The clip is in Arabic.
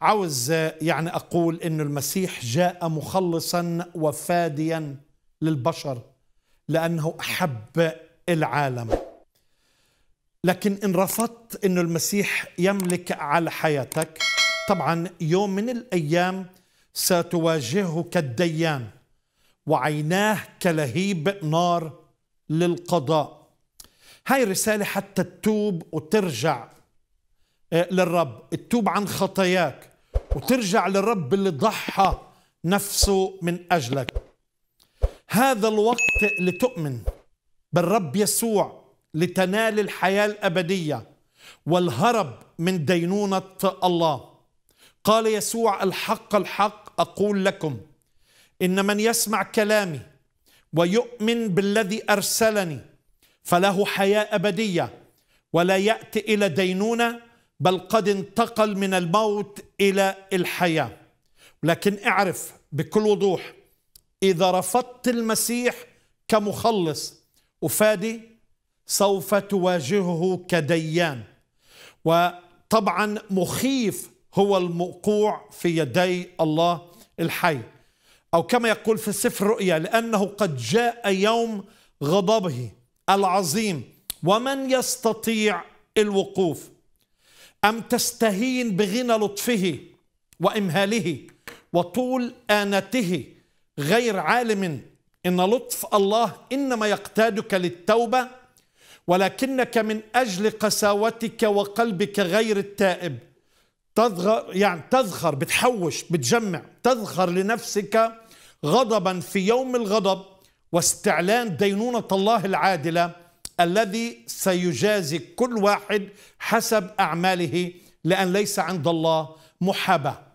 عاوز يعني اقول ان المسيح جاء مخلصا وفاديا للبشر لانه احب العالم لكن ان رفضت ان المسيح يملك على حياتك طبعا يوم من الايام ستواجهه كالديان وعيناه كلهيب نار للقضاء هاي رسالة حتى تتوب وترجع آه، للرب تتوب عن خطاياك وترجع للرب اللي ضحى نفسه من أجلك هذا الوقت لتؤمن بالرب يسوع لتنال الحياة الأبدية والهرب من دينونة الله قال يسوع الحق الحق أقول لكم إن من يسمع كلامي ويؤمن بالذي أرسلني فله حياة أبدية ولا يأتي إلى دينونة بل قد انتقل من الموت الى الحياه لكن اعرف بكل وضوح اذا رفضت المسيح كمخلص وفادي سوف تواجهه كديان وطبعا مخيف هو الموقوع في يدي الله الحي او كما يقول في سفر الرؤيا لانه قد جاء يوم غضبه العظيم ومن يستطيع الوقوف أم تستهين بغنى لطفه وإمهاله وطول آنته غير عالم إن لطف الله إنما يقتادك للتوبة ولكنك من أجل قساوتك وقلبك غير التائب تذخر يعني تذخر بتحوش بتجمع تذخر لنفسك غضبا في يوم الغضب واستعلان دينونة الله العادلة الذي سيجازي كل واحد حسب أعماله لأن ليس عند الله محابة